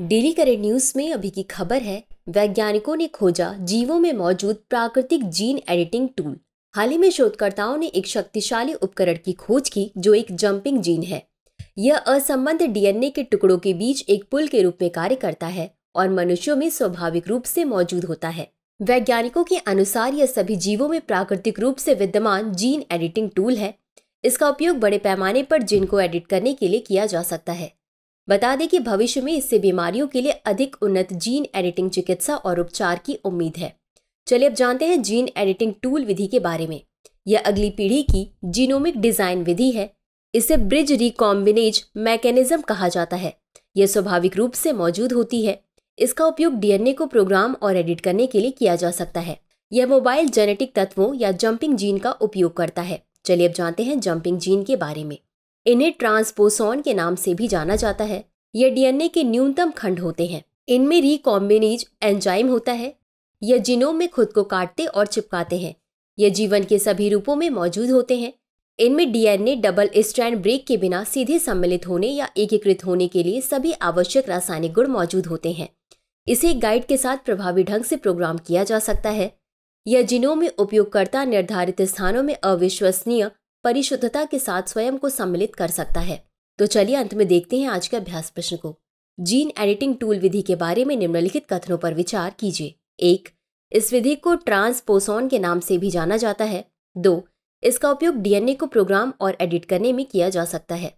daily current news में अभी की खबर है वैज्ञानिकों ने खोजा जीवों में मौजूद प्राकृतिक जीन एडिटिंग टूल हाल ही में शोधकर्ताओं ने एक शक्तिशाली उपकरण की खोज की जो एक जंपिंग जीन है यह असंबंध डीएनए के टुकड़ों के बीच एक पुल के रूप में कार्य करता है और मनुष्यों में स्वाभाविक रूप से मौजूद होता है वैज्ञानिकों के अनुसार यह सभी जीवों में प्राकृतिक रूप से विद्यमान जीन एडिटिंग टूल है इसका उपयोग बड़े पैमाने पर जीन को एडिट करने के लिए किया जा सकता है बता दें कि भविष्य में इससे बीमारियों के लिए अधिक उन्नत जीन एडिटिंग चिकित्सा और उपचार की उम्मीद है चलिए अब जानते हैं जीन एडिटिंग टूल विधि के बारे में यह अगली पीढ़ी की जीनोमिक डिजाइन विधि है इसे ब्रिज रिकॉम्बिनेज मैकेनिज्म कहा जाता है यह स्वाभाविक रूप से मौजूद होती है इसका उपयोग डीएनए को प्रोग्राम और एडिट करने के लिए किया जा सकता है यह मोबाइल जेनेटिक तत्वों या जंपिंग जीन का उपयोग करता है चलिए अब जानते हैं जंपिंग जीन के बारे में इन्हें ट्रांसपोसॉन के नाम से भी जाना जाता है यह डीएनए के न्यूनतम खंड होते हैं इनमें रिकॉम्बिनेज एंजाइम होता है यह जिनोम में खुद को काटते और चिपकाते हैं यह जीवन के सभी रूपों में मौजूद होते हैं इनमें डीएनए डबल स्ट्रैंड ब्रेक के बिना सीधे सम्मिलित होने या एकीकृत होने के लिए सभी आवश्यक रासायनिक गुण मौजूद होते हैं इसे गाइड के साथ प्रभावी ढंग से प्रोग्राम किया जा सकता है यह जिनों में उपयोगकर्ता निर्धारित स्थानों में अविश्वसनीय परिशुद्धता के साथ स्वयं को सम्मिलित कर सकता है तो चलिए अंत में देखते हैं आज के अभ्यास प्रश्न को जीन एडिटिंग टूल विधि के बारे में निम्नलिखित कथनों पर विचार कीजिए एक इस विधि को ट्रांसपोसोन के नाम से भी जाना जाता है दो इसका उपयोग डीएनए को प्रोग्राम और एडिट करने में किया जा सकता है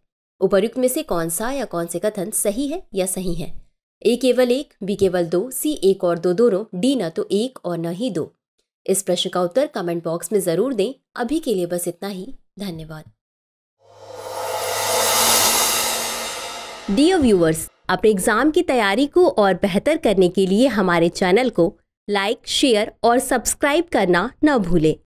उपर्युक्त में से कौन सा या कौन से कथन सही है या सही है ए केवल एक बी केवल दो सी एक और दो दोनों डी न तो एक और न ही दो इस प्रश्न का उत्तर कमेंट बॉक्स में जरूर दें अभी के लिए बस इतना ही धन्यवाद डियर व्यूवर्स अपने एग्जाम की तैयारी को और बेहतर करने के लिए हमारे चैनल को लाइक शेयर और सब्सक्राइब करना न भूलें